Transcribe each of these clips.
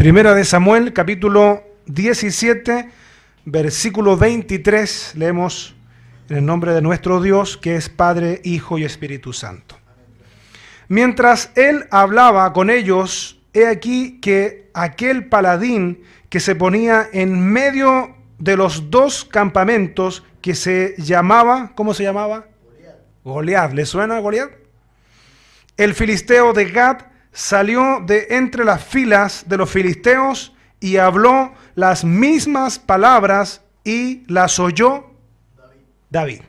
Primera de Samuel, capítulo 17, versículo 23, leemos en el nombre de nuestro Dios, que es Padre, Hijo y Espíritu Santo. Mientras él hablaba con ellos, he aquí que aquel paladín que se ponía en medio de los dos campamentos que se llamaba, ¿cómo se llamaba? Goliat. ¿le suena Goliat? El filisteo de Gad salió de entre las filas de los filisteos y habló las mismas palabras y las oyó David.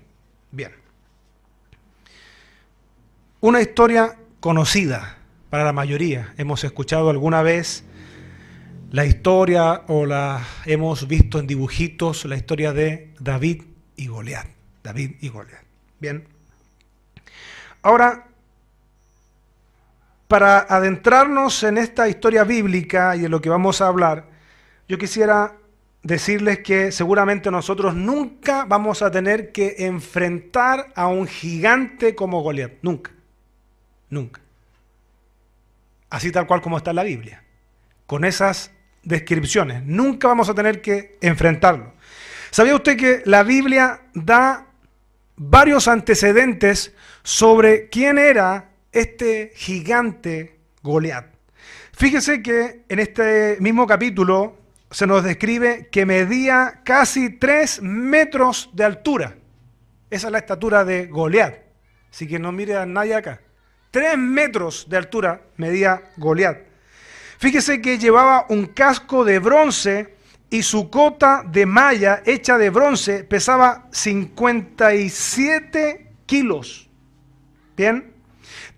Bien. Una historia conocida para la mayoría. Hemos escuchado alguna vez la historia o la hemos visto en dibujitos, la historia de David y Goliat. David y Goliat. Bien. Ahora para adentrarnos en esta historia bíblica y en lo que vamos a hablar, yo quisiera decirles que seguramente nosotros nunca vamos a tener que enfrentar a un gigante como Goliat. Nunca. Nunca. Así tal cual como está en la Biblia. Con esas descripciones. Nunca vamos a tener que enfrentarlo. ¿Sabía usted que la Biblia da varios antecedentes sobre quién era este gigante Goliath. Fíjese que en este mismo capítulo se nos describe que medía casi 3 metros de altura. Esa es la estatura de Goliath. Así que no mire a nadie acá. 3 metros de altura medía Goliath. Fíjese que llevaba un casco de bronce y su cota de malla hecha de bronce pesaba 57 kilos. Bien,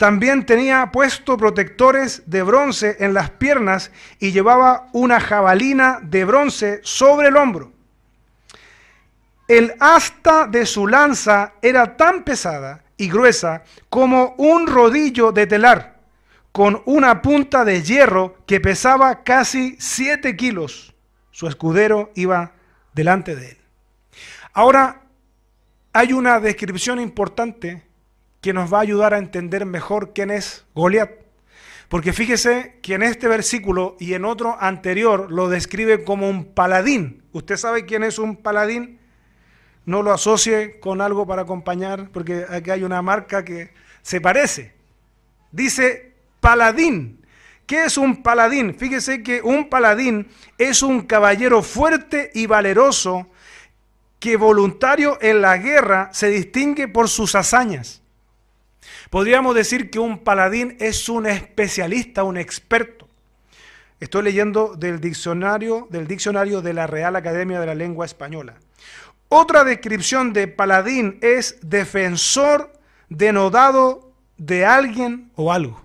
también tenía puesto protectores de bronce en las piernas y llevaba una jabalina de bronce sobre el hombro. El asta de su lanza era tan pesada y gruesa como un rodillo de telar, con una punta de hierro que pesaba casi 7 kilos. Su escudero iba delante de él. Ahora, hay una descripción importante que nos va a ayudar a entender mejor quién es Goliat. Porque fíjese que en este versículo y en otro anterior lo describe como un paladín. ¿Usted sabe quién es un paladín? No lo asocie con algo para acompañar, porque aquí hay una marca que se parece. Dice paladín. ¿Qué es un paladín? Fíjese que un paladín es un caballero fuerte y valeroso que voluntario en la guerra se distingue por sus hazañas. Podríamos decir que un paladín es un especialista, un experto. Estoy leyendo del diccionario, del diccionario de la Real Academia de la Lengua Española. Otra descripción de paladín es defensor denodado de alguien o algo.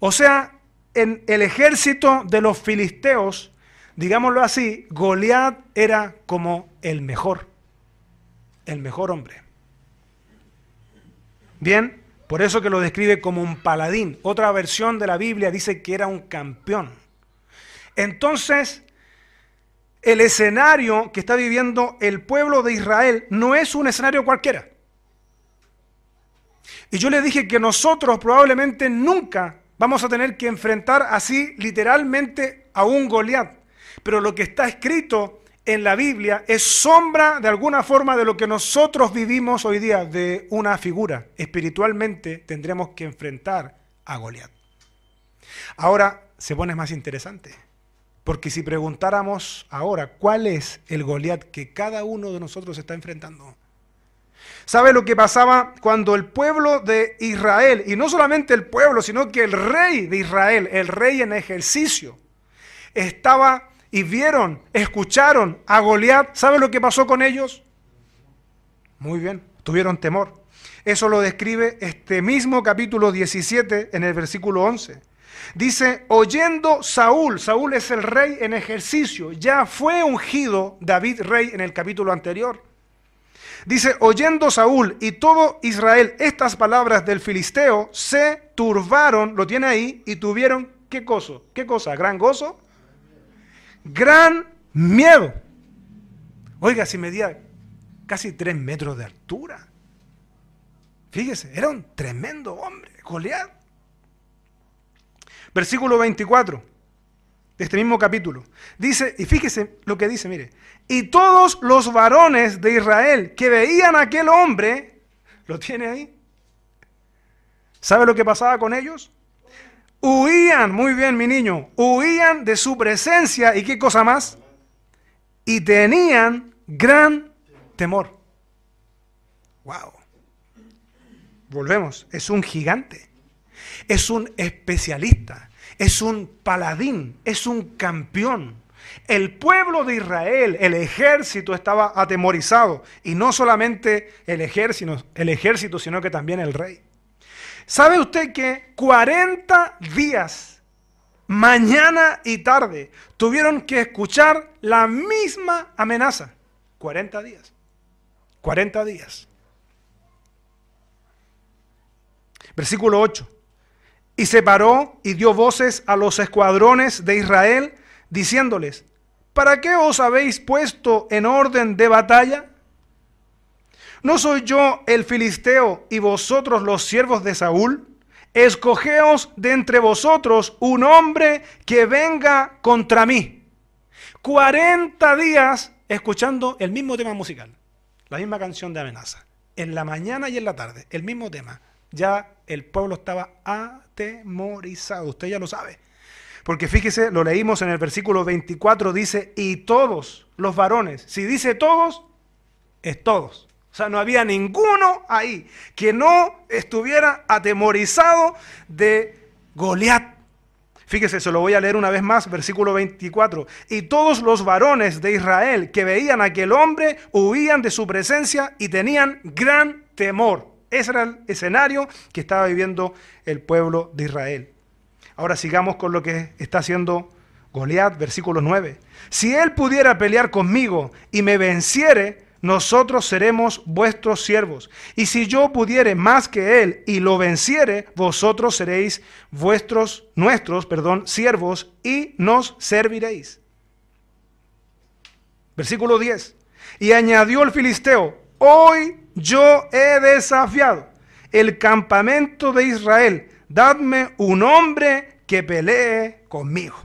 O sea, en el ejército de los filisteos, digámoslo así, Goliat era como el mejor, el mejor hombre. Bien, por eso que lo describe como un paladín. Otra versión de la Biblia dice que era un campeón. Entonces, el escenario que está viviendo el pueblo de Israel no es un escenario cualquiera. Y yo le dije que nosotros probablemente nunca vamos a tener que enfrentar así literalmente a un Goliat. Pero lo que está escrito en la Biblia es sombra de alguna forma de lo que nosotros vivimos hoy día, de una figura. Espiritualmente tendremos que enfrentar a Goliat. Ahora se pone más interesante, porque si preguntáramos ahora cuál es el Goliat que cada uno de nosotros está enfrentando, ¿Sabe lo que pasaba cuando el pueblo de Israel, y no solamente el pueblo, sino que el rey de Israel, el rey en ejercicio, estaba y vieron, escucharon a Goliat, ¿sabe lo que pasó con ellos? Muy bien, tuvieron temor. Eso lo describe este mismo capítulo 17 en el versículo 11. Dice, oyendo Saúl, Saúl es el rey en ejercicio, ya fue ungido David rey en el capítulo anterior. Dice, oyendo Saúl y todo Israel estas palabras del filisteo, se turbaron, lo tiene ahí, y tuvieron, ¿qué cosa? ¿Qué cosa? ¿Gran gozo? gran miedo. Oiga, si medía casi tres metros de altura. Fíjese, era un tremendo hombre, Goliat. Versículo 24 de este mismo capítulo. Dice, y fíjese lo que dice, mire, y todos los varones de Israel que veían a aquel hombre, lo tiene ahí. ¿Sabe lo que pasaba con ellos? Huían, muy bien mi niño, huían de su presencia y qué cosa más. Y tenían gran temor. Wow. Volvemos, es un gigante, es un especialista, es un paladín, es un campeón. El pueblo de Israel, el ejército estaba atemorizado. Y no solamente el ejército, el ejército, sino que también el rey. ¿Sabe usted que 40 días, mañana y tarde, tuvieron que escuchar la misma amenaza? 40 días. 40 días. Versículo 8. Y se paró y dio voces a los escuadrones de Israel, diciéndoles, ¿para qué os habéis puesto en orden de batalla? ¿No soy yo el filisteo y vosotros los siervos de Saúl? Escogeos de entre vosotros un hombre que venga contra mí. 40 días escuchando el mismo tema musical, la misma canción de amenaza, en la mañana y en la tarde, el mismo tema. Ya el pueblo estaba atemorizado, usted ya lo sabe. Porque fíjese, lo leímos en el versículo 24, dice, y todos los varones, si dice todos, es todos. O sea, no había ninguno ahí que no estuviera atemorizado de Goliat. Fíjese, se lo voy a leer una vez más, versículo 24. Y todos los varones de Israel que veían a aquel hombre huían de su presencia y tenían gran temor. Ese era el escenario que estaba viviendo el pueblo de Israel. Ahora sigamos con lo que está haciendo Goliat, versículo 9. Si él pudiera pelear conmigo y me venciere, nosotros seremos vuestros siervos. Y si yo pudiere más que él y lo venciere, vosotros seréis vuestros, nuestros, perdón, siervos y nos serviréis. Versículo 10. Y añadió el filisteo, hoy yo he desafiado el campamento de Israel, dadme un hombre que pelee conmigo.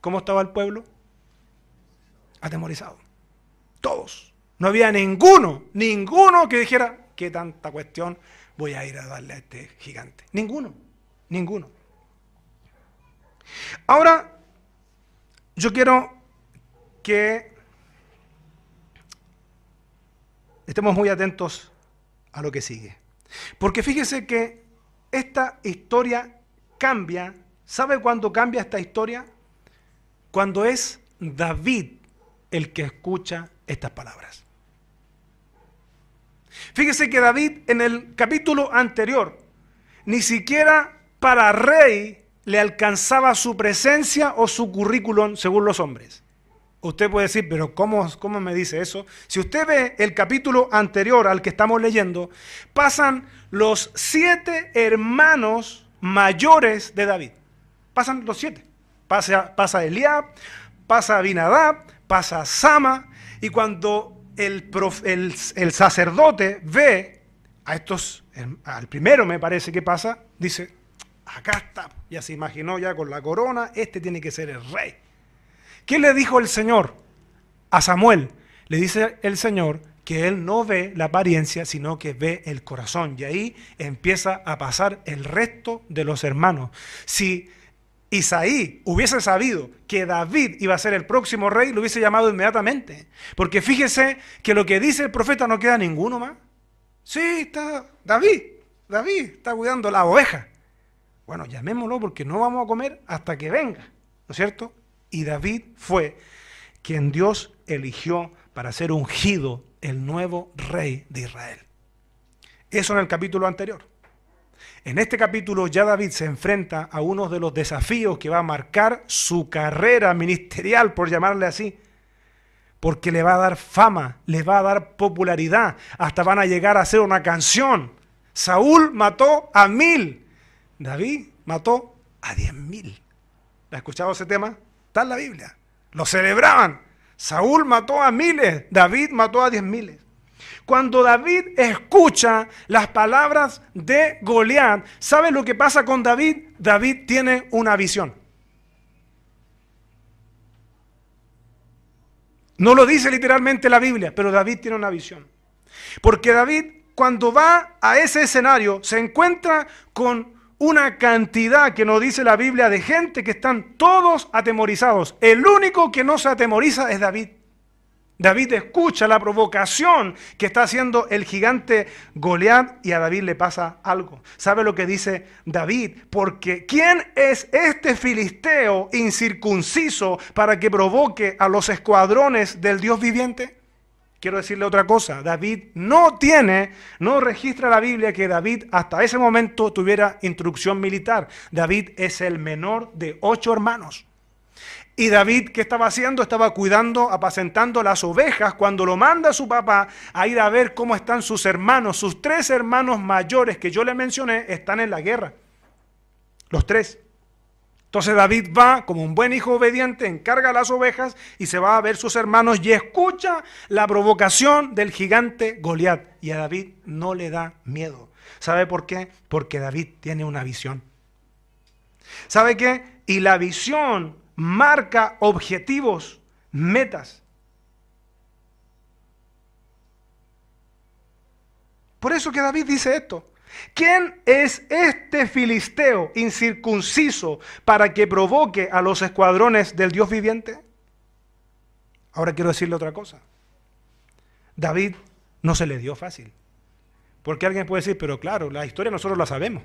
¿Cómo estaba el pueblo? Atemorizado. Todos. No había ninguno, ninguno que dijera, qué tanta cuestión voy a ir a darle a este gigante. Ninguno, ninguno. Ahora, yo quiero que estemos muy atentos a lo que sigue. Porque fíjese que esta historia cambia. ¿Sabe cuándo cambia esta historia? Cuando es David el que escucha estas palabras. Fíjese que David en el capítulo anterior ni siquiera para rey le alcanzaba su presencia o su currículum según los hombres. Usted puede decir, pero ¿cómo, me dice eso? Si usted ve el capítulo anterior al que estamos leyendo, pasan los siete hermanos mayores de David. Pasan los siete. Pasa, pasa Eliab, pasa Abinadab, pasa Sama, y cuando el, sacerdote ve a estos, em, al primero me parece que pasa, dice, acá está, ya se imaginó ya con la corona, este tiene que ser el rey. ¿Qué le dijo el Señor a Samuel? Le dice el Señor que él no ve la apariencia, sino que ve el corazón. Y ahí empieza a pasar el resto de los hermanos. Si Isaí hubiese sabido que David iba a ser el próximo rey, lo hubiese llamado inmediatamente. Porque fíjese que lo que dice el profeta no queda ninguno más. Sí, está David, David está cuidando la oveja. Bueno, llamémoslo porque no vamos a comer hasta que venga, ¿no es cierto? Y David fue quien Dios eligió para ser ungido el nuevo rey de Israel. Eso en el capítulo anterior. En este capítulo ya David se enfrenta a uno de los desafíos que va a marcar su carrera ministerial, por llamarle así, porque le va a dar fama, le va a dar popularidad, hasta van a llegar a hacer una canción. Saúl mató a mil, David mató a diez mil. ¿La has escuchado ese tema? Está en la Biblia. Lo celebraban. Saúl mató a miles, David mató a diez miles. Cuando David escucha las palabras de Goliat, ¿sabe lo que pasa con David? David tiene una visión. No lo dice literalmente la Biblia, pero David tiene una visión. Porque David cuando va a ese escenario se encuentra con una cantidad que nos dice la Biblia de gente que están todos atemorizados. El único que no se atemoriza es David. David escucha la provocación que está haciendo el gigante Goliat y a David le pasa algo. ¿Sabe lo que dice David? Porque ¿quién es este filisteo incircunciso para que provoque a los escuadrones del Dios viviente? Quiero decirle otra cosa, David no tiene, no registra la Biblia que David hasta ese momento tuviera instrucción militar. David es el menor de ocho hermanos. Y David, ¿qué estaba haciendo? Estaba cuidando, apacentando las ovejas cuando lo manda su papá a ir a ver cómo están sus hermanos. Sus tres hermanos mayores que yo le mencioné están en la guerra. Los tres. Entonces David va como un buen hijo obediente, encarga las ovejas y se va a ver sus hermanos y escucha la provocación del gigante Goliat. Y a David no le da miedo. ¿Sabe por qué? Porque David tiene una visión. ¿Sabe qué? Y la visión marca objetivos, metas. Por eso que David dice esto. ¿Quién es este filisteo incircunciso para que provoque a los escuadrones del Dios viviente? Ahora quiero decirle otra cosa. David no se le dio fácil. Porque alguien puede decir, pero claro, la historia nosotros la sabemos.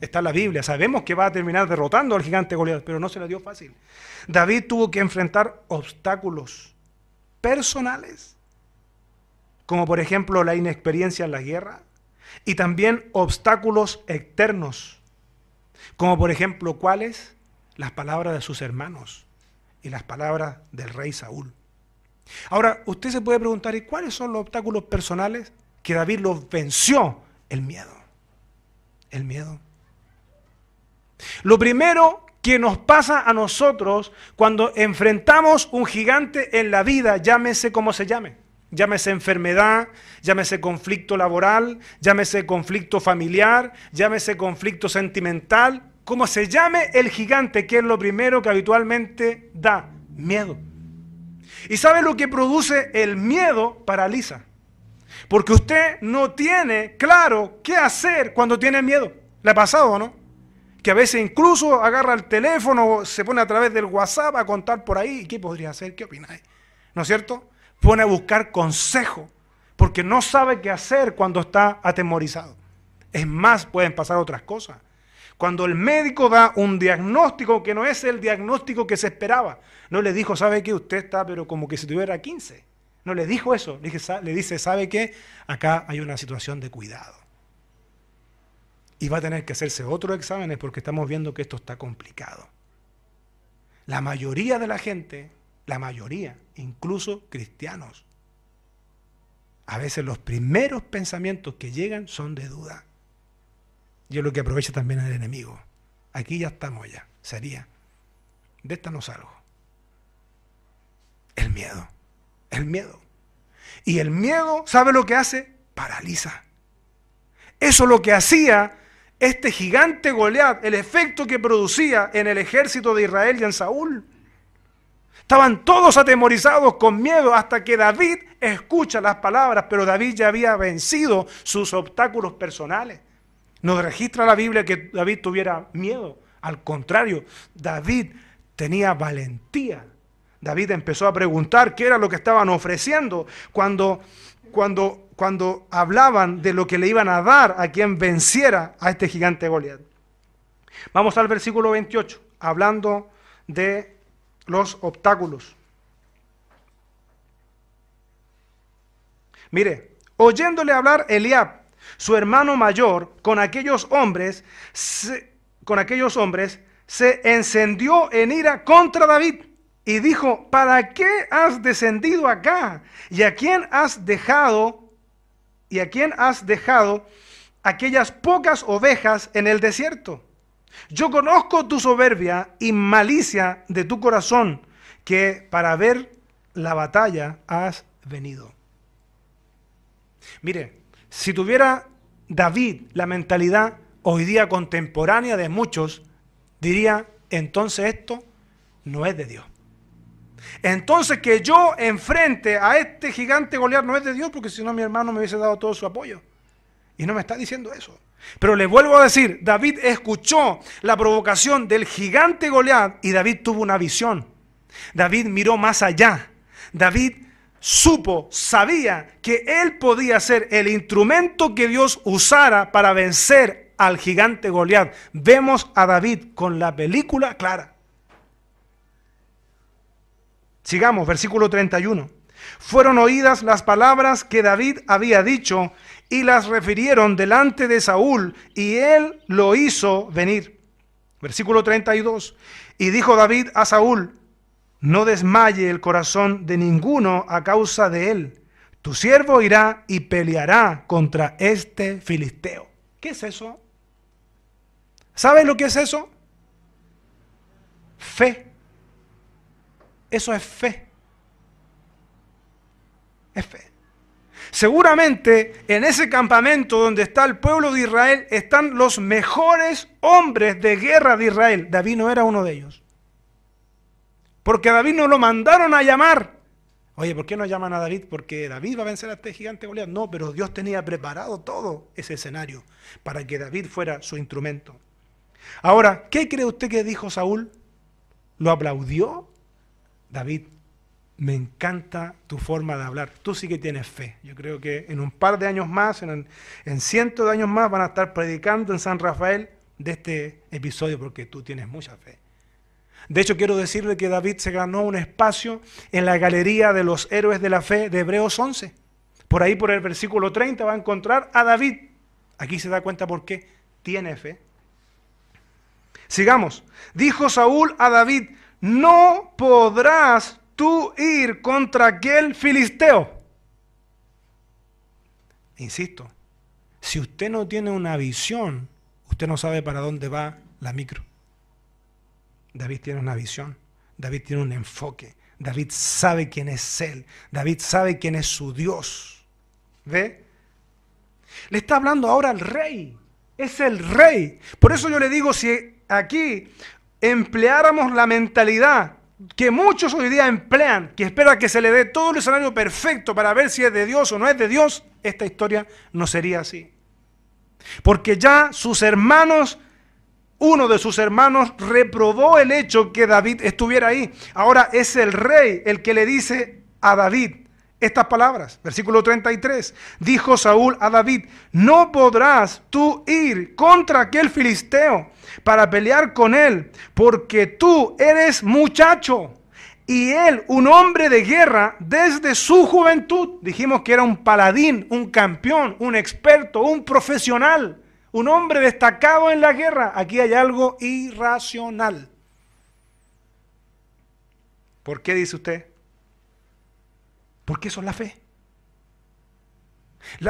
Está en la Biblia. Sabemos que va a terminar derrotando al gigante Goliat, pero no se le dio fácil. David tuvo que enfrentar obstáculos personales, como por ejemplo la inexperiencia en la guerra, y también obstáculos externos, como por ejemplo cuáles? Las palabras de sus hermanos y las palabras del rey Saúl. Ahora, usted se puede preguntar, ¿y cuáles son los obstáculos personales que David los venció? El miedo. El miedo. Lo primero que nos pasa a nosotros cuando enfrentamos un gigante en la vida, llámese como se llame, llámese enfermedad, llámese conflicto laboral, llámese conflicto familiar, llámese conflicto sentimental, como se llame el gigante, que es lo primero que habitualmente da, miedo. ¿Y sabe lo que produce el miedo? Paraliza. Porque usted no tiene claro qué hacer cuando tiene miedo. ¿Le ha pasado o no? que a veces incluso agarra el teléfono, se pone a través del WhatsApp a contar por ahí, ¿qué podría hacer? ¿Qué opináis? ¿No es cierto? Pone a buscar consejo, porque no sabe qué hacer cuando está atemorizado. Es más, pueden pasar otras cosas. Cuando el médico da un diagnóstico que no es el diagnóstico que se esperaba, no le dijo, ¿sabe qué? Usted está, pero como que si tuviera 15. No le dijo eso, le, le dice, ¿sabe qué? Acá hay una situación de cuidado y va a tener que hacerse otros exámenes porque estamos viendo que esto está complicado. La mayoría de la gente, la mayoría, incluso cristianos, a veces los primeros pensamientos que llegan son de duda. Y es lo que aprovecha también el enemigo. Aquí ya estamos ya, sería. De esta no El miedo. El miedo. Y el miedo, ¿sabe lo que hace? Paraliza. Eso es lo que hacía este gigante golead, el efecto que producía en el ejército de Israel y en Saúl. Estaban todos atemorizados con miedo hasta que David escucha las palabras, pero David ya había vencido sus obstáculos personales. Nos registra la Biblia que David tuviera miedo. Al contrario, David tenía valentía. David empezó a preguntar qué era lo que estaban ofreciendo cuando cuando, cuando hablaban de lo que le iban a dar a quien venciera a este gigante Goliat. Vamos al versículo 28, hablando de los obstáculos. Mire, oyéndole hablar Eliab, su hermano mayor, con aquellos hombres, con aquellos hombres, se encendió en ira contra David y dijo, ¿para qué has descendido acá? ¿Y a quién has dejado? ¿Y a quién has dejado aquellas pocas ovejas en el desierto? Yo conozco tu soberbia y malicia de tu corazón, que para ver la batalla has venido. Mire, si tuviera David la mentalidad hoy día contemporánea de muchos, diría, entonces esto no es de Dios. Entonces que yo enfrente a este gigante golear no es de Dios, porque si no mi hermano me hubiese dado todo su apoyo. Y no me está diciendo eso. Pero le vuelvo a decir, David escuchó la provocación del gigante Goliat y David tuvo una visión. David miró más allá. David supo, sabía que él podía ser el instrumento que Dios usara para vencer al gigante Goliat. Vemos a David con la película clara. Sigamos, versículo 31. Fueron oídas las palabras que David había dicho y las refirieron delante de Saúl y él lo hizo venir. Versículo 32. Y dijo David a Saúl, no desmaye el corazón de ninguno a causa de él. Tu siervo irá y peleará contra este filisteo. ¿Qué es eso? ¿Saben lo que es eso? Fe. Eso es fe. Es fe. Seguramente en ese campamento donde está el pueblo de Israel están los mejores hombres de guerra de Israel. David no era uno de ellos. Porque a David no lo mandaron a llamar. Oye, ¿por qué no llaman a David? Porque David va a vencer a este gigante Goliat. No, pero Dios tenía preparado todo ese escenario para que David fuera su instrumento. Ahora, ¿qué cree usted que dijo Saúl? ¿Lo aplaudió? David, me encanta tu forma de hablar. Tú sí que tienes fe. Yo creo que en un par de años más, en, cientos de años más, van a estar predicando en San Rafael de este episodio porque tú tienes mucha fe. De hecho, quiero decirle que David se ganó un espacio en la galería de los héroes de la fe de Hebreos 11. Por ahí, por el versículo 30, va a encontrar a David. Aquí se da cuenta por qué tiene fe. Sigamos. Dijo Saúl a David, no podrás tú ir contra aquel filisteo. Insisto, si usted no tiene una visión, usted no sabe para dónde va la micro. David tiene una visión, David tiene un enfoque, David sabe quién es él, David sabe quién es su Dios. ¿Ve? Le está hablando ahora al rey, es el rey. Por eso yo le digo, si aquí empleáramos la mentalidad que muchos hoy día emplean, que espera que se le dé todo el escenario perfecto para ver si es de Dios o no es de Dios, esta historia no sería así. Porque ya sus hermanos, uno de sus hermanos reprobó el hecho que David estuviera ahí. Ahora es el rey el que le dice a David, estas palabras. Versículo 33. Dijo Saúl a David, no podrás tú ir contra aquel filisteo para pelear con él, porque tú eres muchacho y él un hombre de guerra desde su juventud. Dijimos que era un paladín, un campeón, un experto, un profesional, un hombre destacado en la guerra. Aquí hay algo irracional. ¿Por qué dice usted? Porque eso es la fe.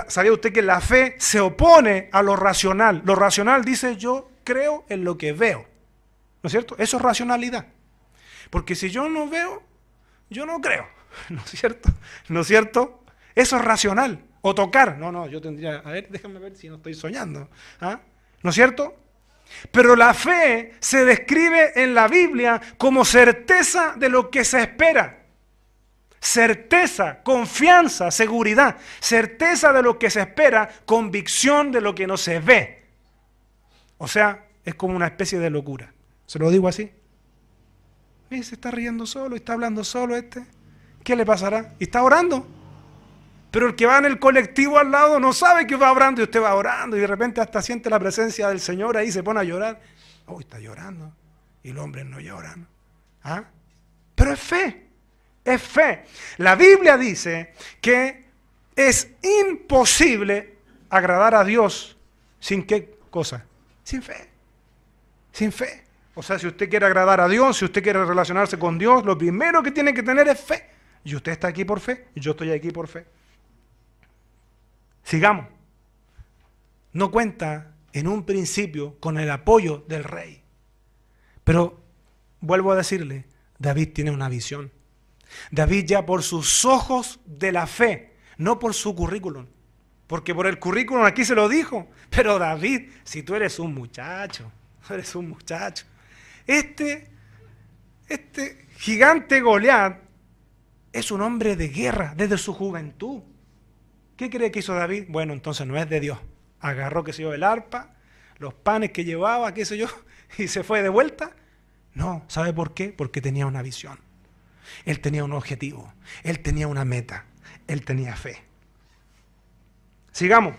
¿Sabía usted que la fe se opone a lo racional? Lo racional dice yo creo en lo que veo. ¿No es cierto? Eso es racionalidad. Porque si yo no veo, yo no creo. ¿No es cierto? ¿No es cierto? Eso es racional. O tocar. No, no, yo tendría... A ver, déjame ver si no estoy soñando. ¿ah? ¿No es cierto? Pero la fe se describe en la Biblia como certeza de lo que se espera certeza, confianza, seguridad, certeza de lo que se espera, convicción de lo que no se ve. O sea, es como una especie de locura. Se lo digo así. Eh, se está riendo solo, está hablando solo este. ¿Qué le pasará? Y está orando. Pero el que va en el colectivo al lado no sabe que va orando y usted va orando y de repente hasta siente la presencia del Señor ahí se pone a llorar. Oh, está llorando. Y los hombres no lloran. ¿Ah? Pero es fe es fe. La Biblia dice que es imposible agradar a Dios sin qué cosa? Sin fe. Sin fe. O sea, si usted quiere agradar a Dios, si usted quiere relacionarse con Dios, lo primero que tiene que tener es fe. Y usted está aquí por fe, y yo estoy aquí por fe. Sigamos. No cuenta en un principio con el apoyo del rey. Pero vuelvo a decirle, David tiene una visión. David ya por sus ojos de la fe, no por su currículum. Porque por el currículum aquí se lo dijo. Pero David, si tú eres un muchacho, eres un muchacho. Este, este gigante Goliat es un hombre de guerra desde su juventud. ¿Qué cree que hizo David? Bueno, entonces no es de Dios. Agarró, que se yo, el arpa, los panes que llevaba, qué sé yo, y se fue de vuelta. No, ¿sabe por qué? Porque tenía una visión. Él tenía un objetivo, él tenía una meta, él tenía fe. Sigamos.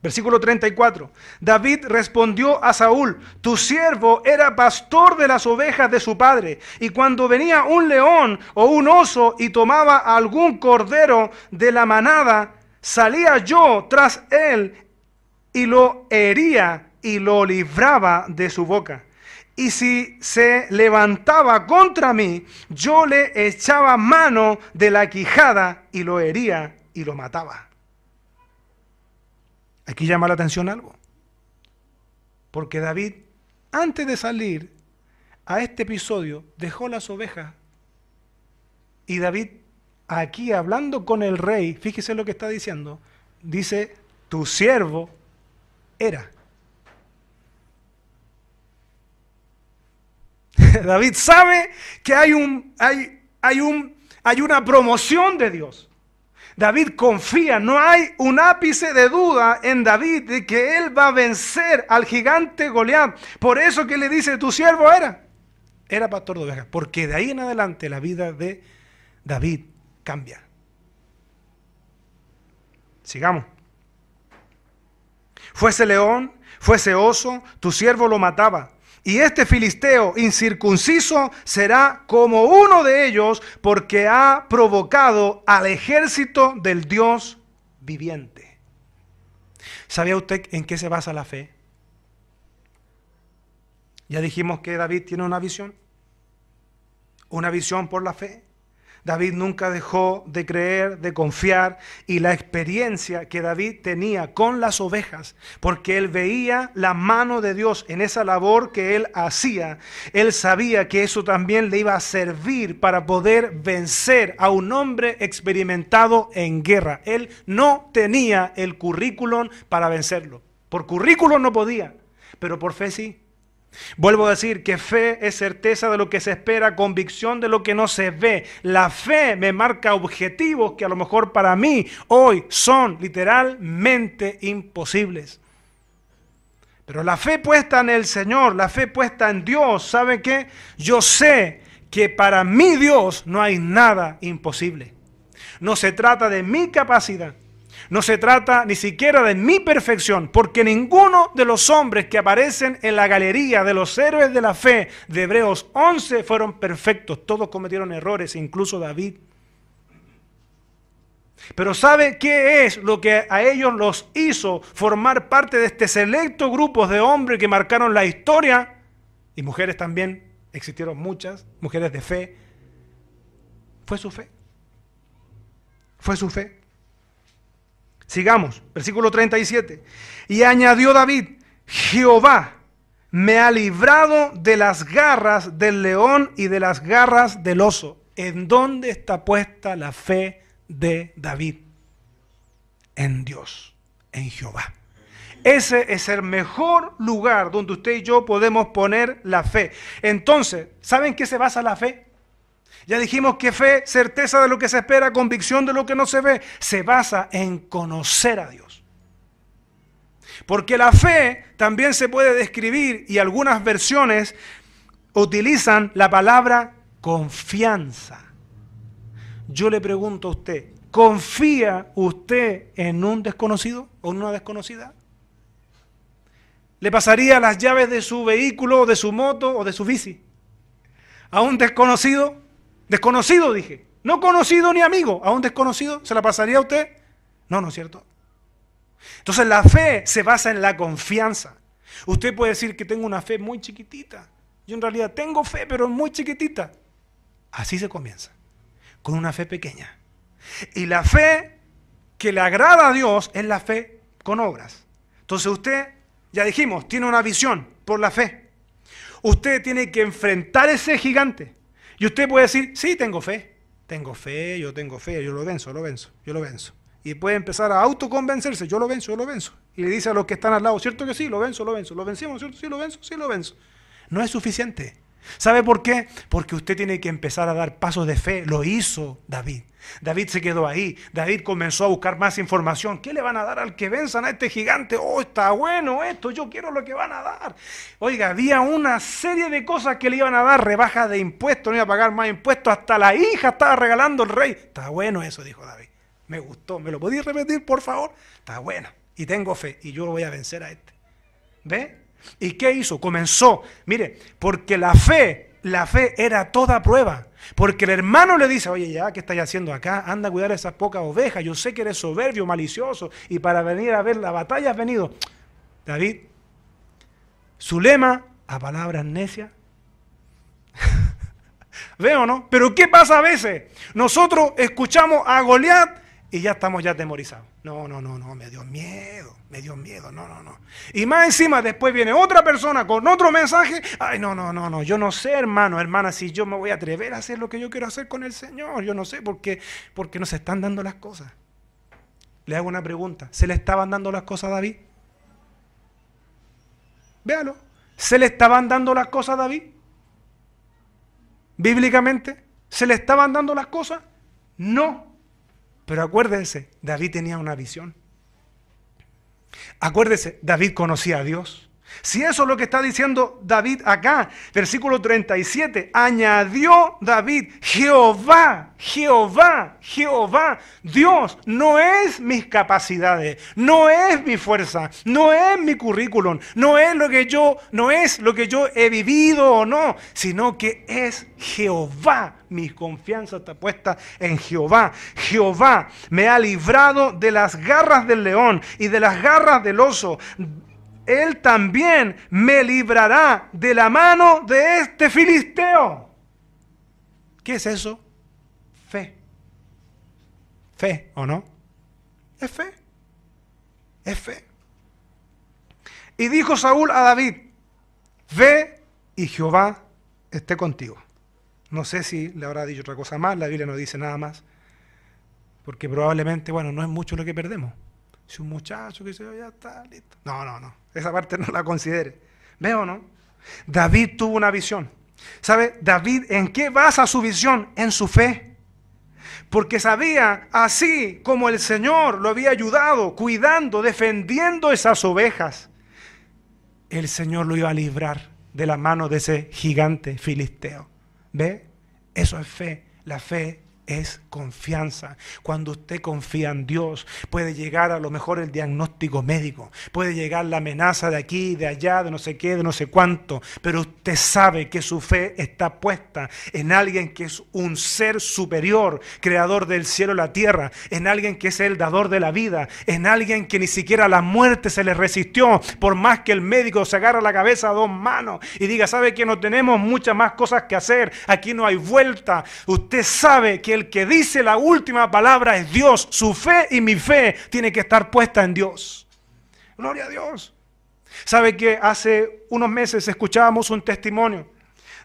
Versículo 34. David respondió a Saúl, tu siervo era pastor de las ovejas de su padre, y cuando venía un león o un oso y tomaba algún cordero de la manada, salía yo tras él y lo hería y lo libraba de su boca y si se levantaba contra mí, yo le echaba mano de la quijada y lo hería y lo mataba. Aquí llama la atención algo, porque David, antes de salir a este episodio, dejó las ovejas y David, aquí hablando con el rey, fíjese lo que está diciendo, dice, tu siervo era. David sabe que hay, un, hay, hay, un, hay una promoción de Dios. David confía, no hay un ápice de duda en David de que él va a vencer al gigante Goliat. Por eso que le dice, tu siervo era, era pastor de ovejas, porque de ahí en adelante la vida de David cambia. Sigamos. Fuese león, fuese oso, tu siervo lo mataba. Y este filisteo incircunciso será como uno de ellos porque ha provocado al ejército del Dios viviente. ¿Sabía usted en qué se basa la fe? Ya dijimos que David tiene una visión. Una visión por la fe. David nunca dejó de creer, de confiar y la experiencia que David tenía con las ovejas, porque él veía la mano de Dios en esa labor que él hacía, él sabía que eso también le iba a servir para poder vencer a un hombre experimentado en guerra. Él no tenía el currículum para vencerlo. Por currículum no podía, pero por fe sí. Vuelvo a decir que fe es certeza de lo que se espera, convicción de lo que no se ve. La fe me marca objetivos que a lo mejor para mí hoy son literalmente imposibles. Pero la fe puesta en el Señor, la fe puesta en Dios, ¿sabe qué? Yo sé que para mi Dios no hay nada imposible. No se trata de mi capacidad, no se trata ni siquiera de mi perfección, porque ninguno de los hombres que aparecen en la galería de los héroes de la fe de Hebreos 11 fueron perfectos. Todos cometieron errores, incluso David. Pero ¿sabe qué es lo que a ellos los hizo formar parte de este selecto grupo de hombres que marcaron la historia? Y mujeres también, existieron muchas, mujeres de fe. Fue su fe. Fue su fe. Sigamos, versículo 37. Y añadió David, Jehová me ha librado de las garras del león y de las garras del oso. ¿En dónde está puesta la fe de David? En Dios, en Jehová. Ese es el mejor lugar donde usted y yo podemos poner la fe. Entonces, ¿saben qué se basa la fe? Ya dijimos que fe, certeza de lo que se espera, convicción de lo que no se ve, se basa en conocer a Dios. Porque la fe también se puede describir y algunas versiones utilizan la palabra confianza. Yo le pregunto a usted, ¿confía usted en un desconocido o en una desconocida? ¿Le pasaría las llaves de su vehículo de su moto o de su bici a un desconocido? Desconocido, dije. No conocido ni amigo. ¿A un desconocido se la pasaría a usted? No, no es cierto. Entonces la fe se basa en la confianza. Usted puede decir que tengo una fe muy chiquitita. Yo en realidad tengo fe, pero es muy chiquitita. Así se comienza, con una fe pequeña. Y la fe que le agrada a Dios es la fe con obras. Entonces usted, ya dijimos, tiene una visión por la fe. Usted tiene que enfrentar ese gigante. Y usted puede decir, sí, tengo fe. Tengo fe, yo tengo fe, yo lo venzo, lo venzo, yo lo venzo. Y puede empezar a autoconvencerse, yo lo venzo, yo lo venzo. Y le dice a los que están al lado, ¿cierto que sí? Lo venzo, lo venzo. ¿Lo vencimos, cierto? Sí, lo venzo, sí, lo venzo. No es suficiente. ¿Sabe por qué? Porque usted tiene que empezar a dar pasos de fe. Lo hizo David. David se quedó ahí. David comenzó a buscar más información. ¿Qué le van a dar al que venzan a este gigante? Oh, está bueno esto. Yo quiero lo que van a dar. Oiga, había una serie de cosas que le iban a dar. Rebaja de impuestos. No iba a pagar más impuestos. Hasta la hija estaba regalando el rey. Está bueno eso, dijo David. Me gustó. ¿Me lo podéis repetir, por favor? Está bueno. Y tengo fe. Y yo lo voy a vencer a este. ¿Ve? ¿Y qué hizo? Comenzó. Mire, porque la fe, la fe era toda prueba. Porque el hermano le dice, oye, ya, ¿qué estás haciendo acá? Anda a cuidar a esas pocas ovejas. Yo sé que eres soberbio, malicioso, y para venir a ver la batalla has venido. David, su lema, a palabras necias. ¿Veo, no? Pero ¿qué pasa a veces? Nosotros escuchamos a Goliat y ya estamos ya atemorizados. No, no, no, no, me dio miedo, me dio miedo, no, no, no. Y más encima después viene otra persona con otro mensaje. Ay, no, no, no, no, yo no sé, hermano, hermana, si yo me voy a atrever a hacer lo que yo quiero hacer con el Señor. Yo no sé por qué, porque nos están dando las cosas. Le hago una pregunta, ¿se le estaban dando las cosas a David? Véalo, ¿se le estaban dando las cosas a David? Bíblicamente, ¿se le estaban dando las cosas? No. Pero acuérdese, David tenía una visión. Acuérdese, David conocía a Dios. Si eso es lo que está diciendo David acá, versículo 37, añadió David, Jehová, Jehová, Jehová, Dios, no es mis capacidades, no es mi fuerza, no es mi currículum, no es lo que yo, no es lo que yo he vivido o no, sino que es Jehová. Mi confianza está puesta en Jehová. Jehová me ha librado de las garras del león y de las garras del oso él también me librará de la mano de este filisteo. ¿Qué es eso? Fe. Fe, ¿o no? Es fe. Es fe. Y dijo Saúl a David, ve y Jehová esté contigo. No sé si le habrá dicho otra cosa más, la Biblia no dice nada más, porque probablemente, bueno, no es mucho lo que perdemos. Si un muchacho que dice ya está listo. No, no, no. Esa parte no la considere. ¿Veo no? David tuvo una visión. ¿Sabe? David, ¿en qué basa su visión? En su fe. Porque sabía, así como el Señor lo había ayudado, cuidando, defendiendo esas ovejas, el Señor lo iba a librar de la mano de ese gigante filisteo. ¿Ve? Eso es fe. La fe es confianza. Cuando usted confía en Dios, puede llegar a lo mejor el diagnóstico médico, puede llegar la amenaza de aquí, de allá, de no sé qué, de no sé cuánto, pero usted sabe que su fe está puesta en alguien que es un ser superior, creador del cielo y la tierra, en alguien que es el dador de la vida, en alguien que ni siquiera la muerte se le resistió, por más que el médico se agarre la cabeza a dos manos y diga, sabe que no tenemos muchas más cosas que hacer, aquí no hay vuelta. Usted sabe que el que dice la última palabra es Dios. Su fe y mi fe tiene que estar puesta en Dios. Gloria a Dios. ¿Sabe que hace unos meses escuchábamos un testimonio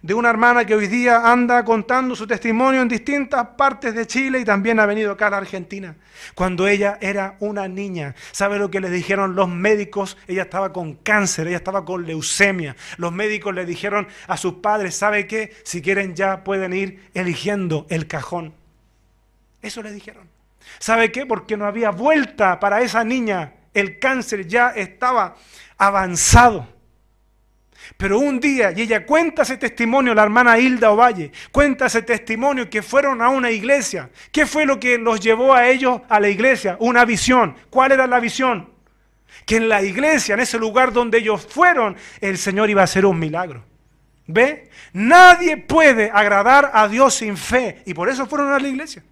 de una hermana que hoy día anda contando su testimonio en distintas partes de Chile y también ha venido acá a la Argentina. Cuando ella era una niña, ¿sabe lo que le dijeron los médicos? Ella estaba con cáncer, ella estaba con leucemia. Los médicos le dijeron a sus padres, ¿sabe qué? Si quieren ya pueden ir eligiendo el cajón. Eso le dijeron. ¿Sabe qué? Porque no había vuelta para esa niña. El cáncer ya estaba avanzado. Pero un día, y ella cuenta ese testimonio, la hermana Hilda Ovalle, cuenta ese testimonio que fueron a una iglesia. ¿Qué fue lo que los llevó a ellos a la iglesia? Una visión. ¿Cuál era la visión? Que en la iglesia, en ese lugar donde ellos fueron, el Señor iba a hacer un milagro. ¿Ve? Nadie puede agradar a Dios sin fe. Y por eso fueron a la iglesia.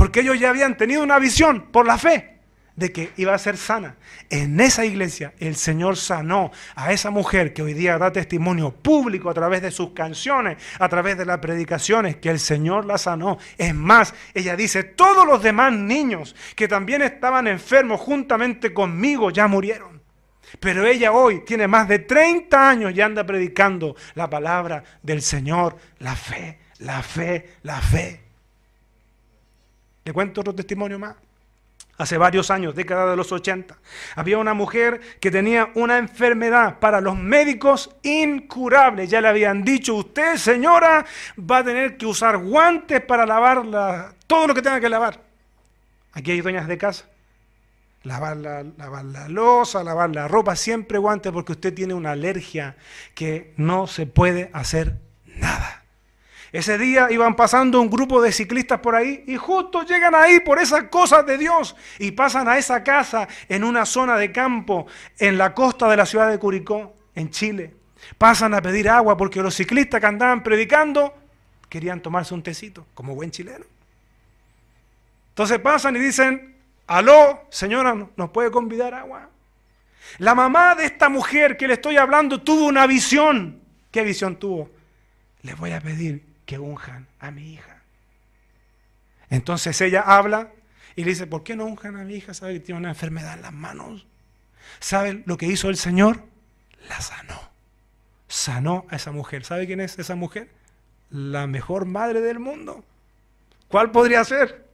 Porque ellos ya habían tenido una visión por la fe de que iba a ser sana. En esa iglesia el Señor sanó a esa mujer que hoy día da testimonio público a través de sus canciones, a través de las predicaciones, que el Señor la sanó. Es más, ella dice, todos los demás niños que también estaban enfermos juntamente conmigo ya murieron. Pero ella hoy tiene más de 30 años y anda predicando la palabra del Señor, la fe, la fe, la fe. Le cuento otro testimonio más. Hace varios años, década de los 80, había una mujer que tenía una enfermedad para los médicos incurable. Ya le habían dicho, usted señora va a tener que usar guantes para lavar todo lo que tenga que lavar. Aquí hay dueñas de casa. Lavar lavar la losa, lavar la ropa, siempre guantes porque usted tiene una alergia que no se puede hacer nada. Ese día iban pasando un grupo de ciclistas por ahí y justo llegan ahí por esas cosas de Dios y pasan a esa casa en una zona de campo en la costa de la ciudad de Curicó, en Chile. Pasan a pedir agua porque los ciclistas que andaban predicando querían tomarse un tecito, como buen chileno. Entonces pasan y dicen, aló, señora, ¿nos puede convidar agua? La mamá de esta mujer que le estoy hablando tuvo una visión. ¿Qué visión tuvo? Les voy a pedir que unjan a mi hija. Entonces ella habla y le dice, ¿por qué no unjan a mi hija? Sabe que tiene una enfermedad en las manos. ¿Sabe lo que hizo el Señor? La sanó. Sanó a esa mujer. ¿Sabe quién es esa mujer? La mejor madre del mundo. ¿Cuál podría ser?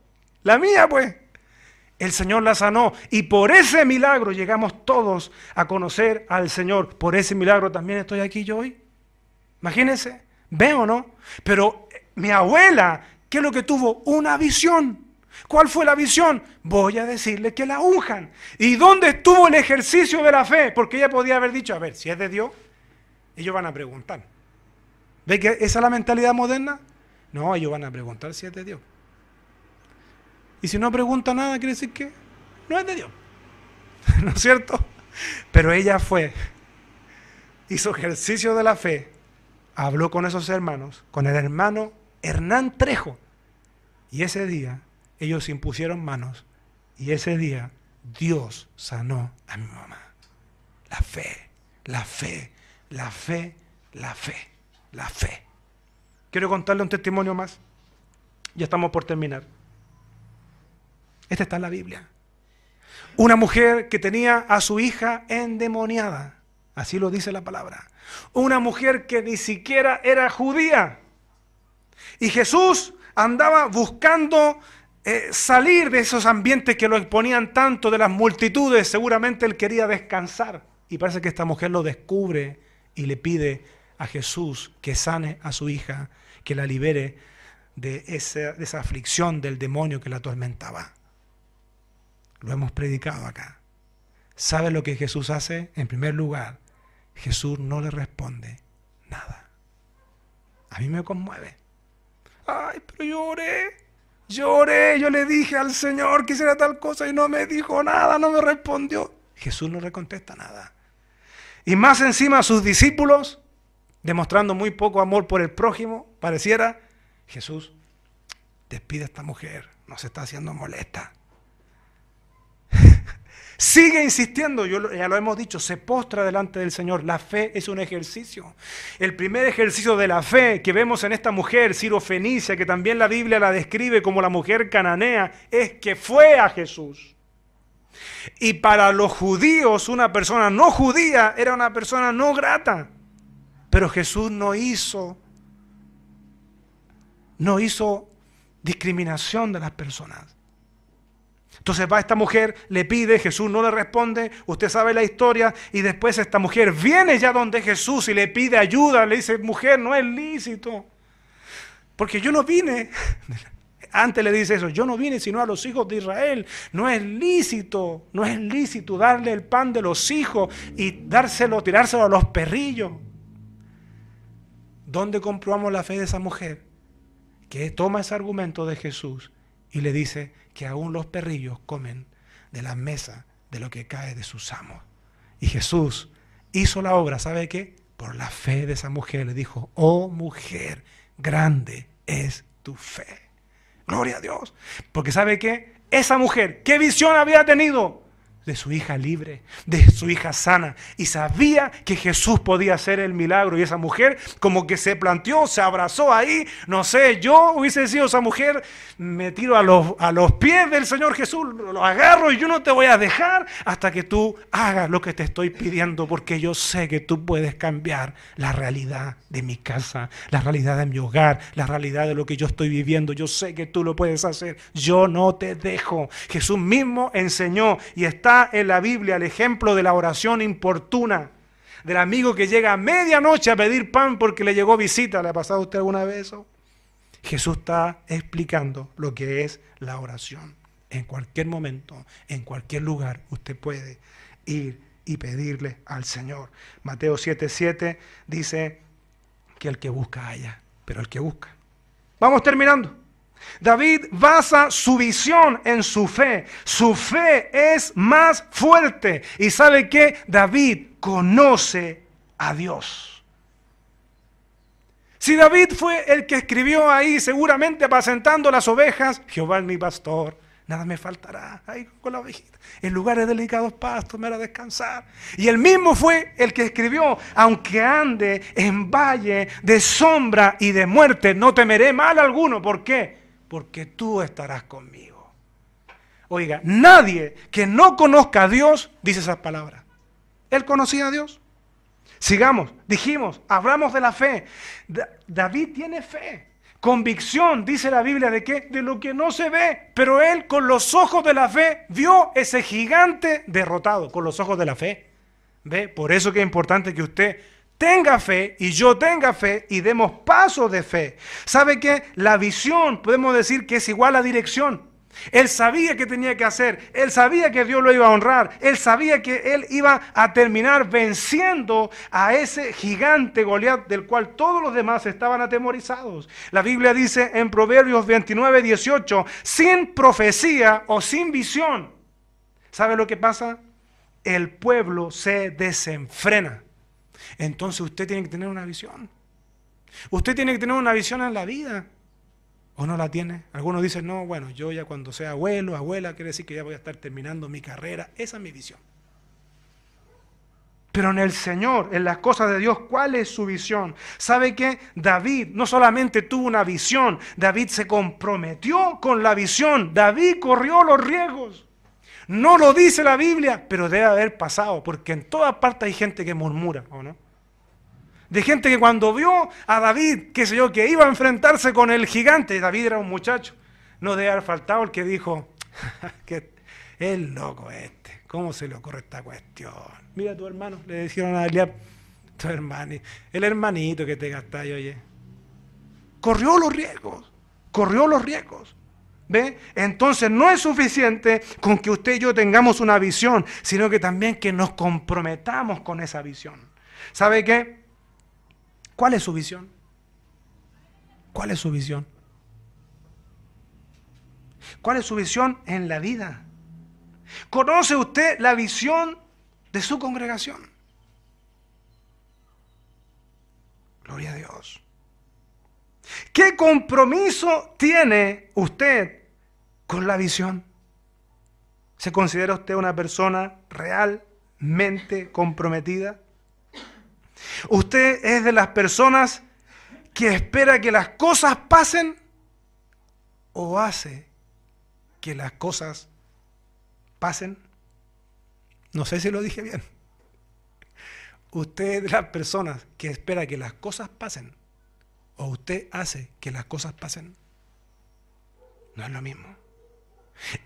La mía, pues. El Señor la sanó y por ese milagro llegamos todos a conocer al Señor. Por ese milagro también estoy aquí yo hoy. Imagínense. Veo, no? Pero eh, mi abuela, ¿qué es lo que tuvo? Una visión. ¿Cuál fue la visión? Voy a decirle que la unjan. ¿Y dónde estuvo el ejercicio de la fe? Porque ella podía haber dicho, a ver, si es de Dios, ellos van a preguntar. ¿Ve que esa es la mentalidad moderna? No, ellos van a preguntar si es de Dios. Y si no pregunta nada, quiere decir que no es de Dios. ¿No es cierto? Pero ella fue, hizo ejercicio de la fe habló con esos hermanos, con el hermano Hernán Trejo. Y ese día ellos impusieron manos y ese día Dios sanó a mi mamá. La fe, la fe, la fe, la fe, la fe. Quiero contarle un testimonio más. Ya estamos por terminar. Esta está en la Biblia. Una mujer que tenía a su hija endemoniada. Así lo dice la palabra. Una mujer que ni siquiera era judía. Y Jesús andaba buscando eh, salir de esos ambientes que lo exponían tanto de las multitudes. Seguramente él quería descansar. Y parece que esta mujer lo descubre y le pide a Jesús que sane a su hija, que la libere de esa, de esa aflicción del demonio que la atormentaba. Lo hemos predicado acá. ¿Sabe lo que Jesús hace? En primer lugar, Jesús no le responde nada. A mí me conmueve. Ay, pero lloré, Lloré, yo le dije al Señor que hiciera tal cosa y no me dijo nada, no me respondió. Jesús no le contesta nada. Y más encima a sus discípulos, demostrando muy poco amor por el prójimo, pareciera, Jesús, despide a esta mujer, nos está haciendo molesta. Sigue insistiendo, Yo, ya lo hemos dicho, se postra delante del Señor. La fe es un ejercicio. El primer ejercicio de la fe que vemos en esta mujer, Fenicia, que también la Biblia la describe como la mujer cananea, es que fue a Jesús. Y para los judíos, una persona no judía era una persona no grata. Pero Jesús no hizo, no hizo discriminación de las personas. Entonces va esta mujer, le pide, Jesús no le responde, usted sabe la historia, y después esta mujer viene ya donde Jesús y le pide ayuda, le dice, mujer, no es lícito, porque yo no vine, antes le dice eso, yo no vine sino a los hijos de Israel, no es lícito, no es lícito darle el pan de los hijos y dárselo, tirárselo a los perrillos. ¿Dónde comprobamos la fe de esa mujer? Que toma ese argumento de Jesús y le dice que aún los perrillos comen de la mesa de lo que cae de sus amos. Y Jesús hizo la obra, ¿sabe qué? Por la fe de esa mujer le dijo, oh mujer, grande es tu fe. Gloria a Dios. Porque ¿sabe qué? Esa mujer, ¿qué visión había tenido? de su hija libre, de su hija sana. Y sabía que Jesús podía hacer el milagro. Y esa mujer como que se planteó, se abrazó ahí. No sé, yo hubiese sido esa mujer, me tiro a los, a los pies del Señor Jesús, lo agarro y yo no te voy a dejar hasta que tú hagas lo que te estoy pidiendo, porque yo sé que tú puedes cambiar la realidad de mi casa, la realidad de mi hogar, la realidad de lo que yo estoy viviendo. Yo sé que tú lo puedes hacer. Yo no te dejo. Jesús mismo enseñó y está en la Biblia el ejemplo de la oración importuna, del amigo que llega a medianoche a pedir pan porque le llegó visita. ¿Le ha pasado a usted alguna vez eso? Jesús está explicando lo que es la oración. En cualquier momento, en cualquier lugar, usted puede ir y pedirle al Señor. Mateo 7:7 dice que el que busca haya, pero el que busca. Vamos terminando. David basa su visión en su fe. Su fe es más fuerte. Y sabe que David conoce a Dios. Si David fue el que escribió ahí, seguramente apacentando las ovejas, Jehová es mi pastor, nada me faltará. Ahí con la ovejita. En lugares delicados pastos me hará descansar. Y el mismo fue el que escribió, aunque ande en valle de sombra y de muerte, no temeré mal alguno. ¿Por qué? porque tú estarás conmigo. Oiga, nadie que no conozca a Dios dice esas palabras. Él conocía a Dios. Sigamos, dijimos, hablamos de la fe. David tiene fe. Convicción, dice la Biblia, de que De lo que no se ve. Pero él con los ojos de la fe vio ese gigante derrotado, con los ojos de la fe. ¿Ve? Por eso que es importante que usted tenga fe y yo tenga fe y demos paso de fe. ¿Sabe qué? La visión podemos decir que es igual a dirección. Él sabía que tenía que hacer, él sabía que Dios lo iba a honrar, él sabía que él iba a terminar venciendo a ese gigante Goliat del cual todos los demás estaban atemorizados. La Biblia dice en Proverbios 29, 18, sin profecía o sin visión, ¿sabe lo que pasa? El pueblo se desenfrena. Entonces usted tiene que tener una visión. Usted tiene que tener una visión en la vida. ¿O no la tiene? Algunos dicen, no, bueno, yo ya cuando sea abuelo, abuela, quiere decir que ya voy a estar terminando mi carrera. Esa es mi visión. Pero en el Señor, en las cosas de Dios, ¿cuál es su visión? ¿Sabe que David no solamente tuvo una visión, David se comprometió con la visión, David corrió los riesgos. No lo dice la Biblia, pero debe haber pasado, porque en todas partes hay gente que murmura, ¿o no? De gente que cuando vio a David, qué sé yo, que iba a enfrentarse con el gigante, David era un muchacho, no debe haber faltado el que dijo, que es loco este, ¿cómo se le ocurre esta cuestión? Mira a tu hermano, le dijeron a Eliab, tu hermano, el hermanito que te gastáis, oye. Corrió los riesgos, corrió los riesgos. Entonces no es suficiente con que usted y yo tengamos una visión, sino que también que nos comprometamos con esa visión. ¿Sabe qué? ¿Cuál es su visión? ¿Cuál es su visión? ¿Cuál es su visión en la vida? ¿Conoce usted la visión de su congregación? Gloria a Dios. ¿Qué compromiso tiene usted con la visión? ¿Se considera usted una persona realmente comprometida? ¿Usted es de las personas que espera que las cosas pasen o hace que las cosas pasen? No sé si lo dije bien. Usted es de las personas que espera que las cosas pasen o usted hace que las cosas pasen. No es lo mismo.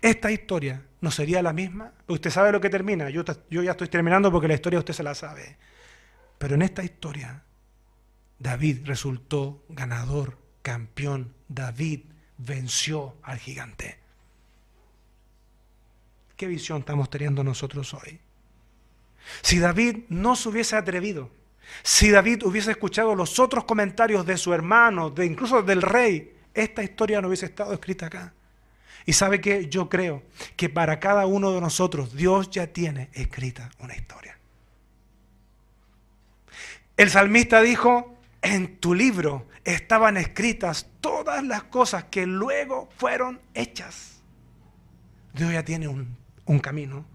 Esta historia no sería la misma. Usted sabe lo que termina. Yo, ya estoy terminando porque la historia usted se la sabe. Pero en esta historia, David resultó ganador, campeón. David venció al gigante. ¿Qué visión estamos teniendo nosotros hoy? Si David no se hubiese atrevido si David hubiese escuchado los otros comentarios de su hermano, de incluso del rey, esta historia no hubiese estado escrita acá. Y sabe que yo creo que para cada uno de nosotros Dios ya tiene escrita una historia. El salmista dijo, en tu libro estaban escritas todas las cosas que luego fueron hechas. Dios ya tiene un, un camino.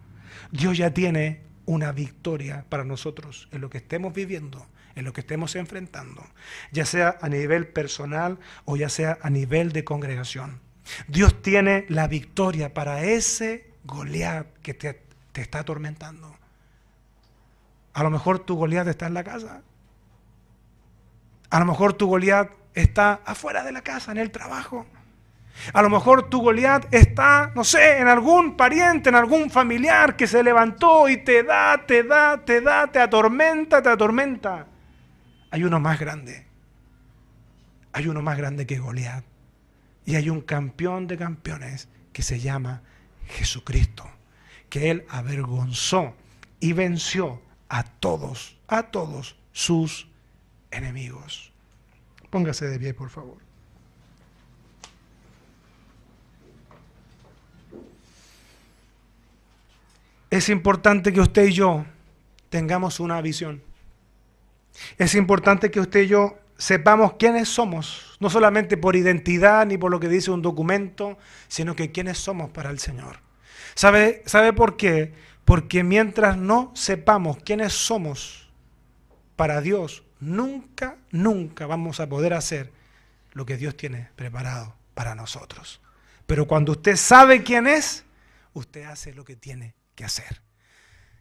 Dios ya tiene una victoria para nosotros en lo que estemos viviendo, en lo que estemos enfrentando, ya sea a nivel personal o ya sea a nivel de congregación. Dios tiene la victoria para ese Goliat que te, está atormentando. A lo mejor tu Goliat está en la casa. A lo mejor tu Goliat está afuera de la casa, en el trabajo. A lo mejor tu Goliat está, no sé, en algún pariente, en algún familiar que se levantó y te da, te da, te da, te atormenta, te atormenta. Hay uno más grande. Hay uno más grande que Goliat. Y hay un campeón de campeones que se llama Jesucristo, que él avergonzó y venció a todos, a todos sus enemigos. Póngase de pie, por favor. Es importante que usted y yo tengamos una visión. Es importante que usted y yo sepamos quiénes somos, no solamente por identidad ni por lo que dice un documento, sino que quiénes somos para el Señor. ¿Sabe, ¿Sabe por qué? Porque mientras no sepamos quiénes somos para Dios, nunca, nunca vamos a poder hacer lo que Dios tiene preparado para nosotros. Pero cuando usted sabe quién es, usted hace lo que tiene que hacer.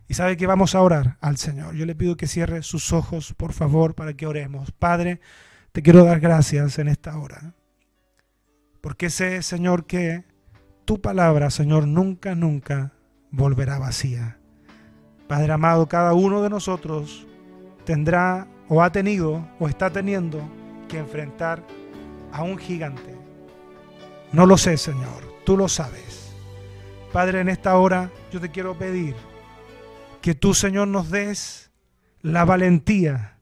Y sabe que vamos a orar al Señor. Yo le pido que cierre sus ojos, por favor, para que oremos. Padre, te quiero dar gracias en esta hora. Porque sé, Señor, que tu palabra, Señor, nunca, nunca volverá vacía. Padre amado, cada uno de nosotros tendrá o ha tenido o está teniendo que enfrentar a un gigante. No lo sé, Señor, tú lo sabes. Padre, en esta hora yo te quiero pedir que tú, Señor, nos des la valentía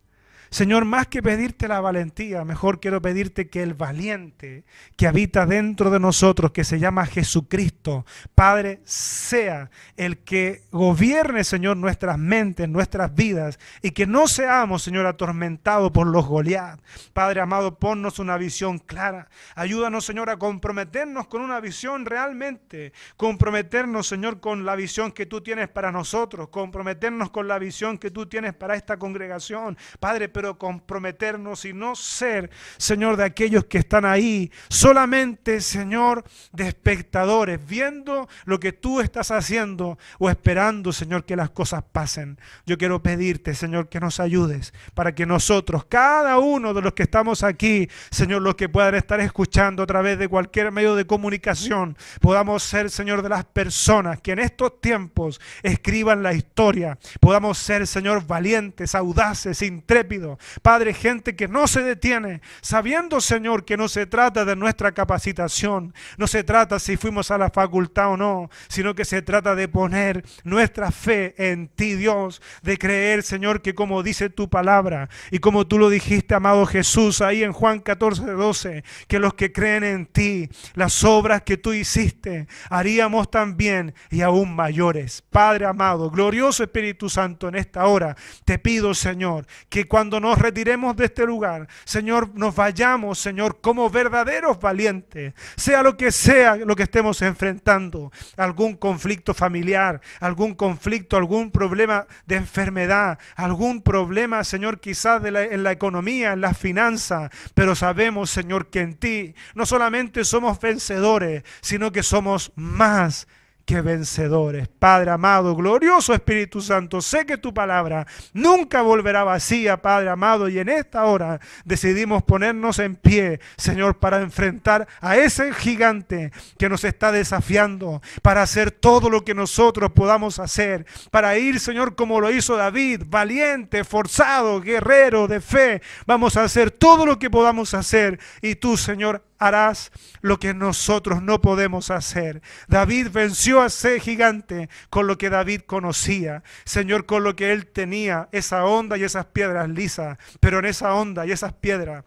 Señor, más que pedirte la valentía, mejor quiero pedirte que el valiente que habita dentro de nosotros, que se llama Jesucristo, Padre, sea el que gobierne, Señor, nuestras mentes, nuestras vidas, y que no seamos, Señor, atormentados por los Goliat. Padre amado, ponnos una visión clara. Ayúdanos, Señor, a comprometernos con una visión realmente. Comprometernos, Señor, con la visión que tú tienes para nosotros. Comprometernos con la visión que tú tienes para esta congregación. Padre, pero comprometernos y no ser, Señor, de aquellos que están ahí, solamente, Señor, de espectadores, viendo lo que tú estás haciendo o esperando, Señor, que las cosas pasen. Yo quiero pedirte, Señor, que nos ayudes para que nosotros, cada uno de los que estamos aquí, Señor, los que puedan estar escuchando a través de cualquier medio de comunicación, podamos ser, Señor, de las personas que en estos tiempos escriban la historia, podamos ser, Señor, valientes, audaces, intrépidos Padre, gente que no se detiene, sabiendo, Señor, que no se trata de nuestra capacitación, no se trata si fuimos a la facultad o no, sino que se trata de poner nuestra fe en ti, Dios, de creer, Señor, que como dice tu palabra y como tú lo dijiste, amado Jesús, ahí en Juan 14, 12, que los que creen en ti, las obras que tú hiciste, haríamos también y aún mayores. Padre amado, glorioso Espíritu Santo, en esta hora te pido, Señor, que cuando nos retiremos de este lugar. Señor, nos vayamos, Señor, como verdaderos valientes. Sea lo que sea lo que estemos enfrentando, algún conflicto familiar, algún conflicto, algún problema de enfermedad, algún problema, Señor, quizás en la economía, en las finanzas, pero sabemos, Señor, que en ti no solamente somos vencedores, sino que somos más que vencedores. Padre amado, glorioso Espíritu Santo, sé que tu palabra nunca volverá vacía, Padre amado, y en esta hora decidimos ponernos en pie, Señor, para enfrentar a ese gigante que nos está desafiando, para hacer todo lo que nosotros podamos hacer, para ir, Señor, como lo hizo David, valiente, forzado, guerrero de fe. Vamos a hacer todo lo que podamos hacer y tú, Señor, harás lo que nosotros no podemos hacer. David venció a ese gigante con lo que David conocía, Señor, con lo que él tenía, esa onda y esas piedras lisas, pero en esa onda y esas piedras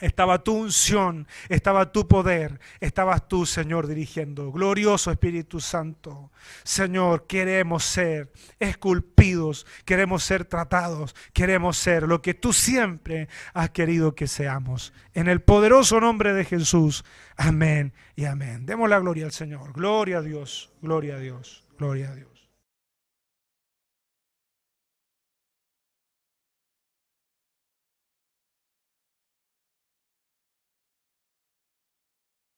estaba tu unción, estaba tu poder, estabas tú, Señor, dirigiendo. Glorioso Espíritu Santo. Señor, queremos ser esculpidos, queremos ser tratados, queremos ser lo que tú siempre has querido que seamos. En el poderoso nombre de Jesús. Amén y amén. Demos la gloria al Señor. Gloria a Dios, gloria a Dios, gloria a Dios.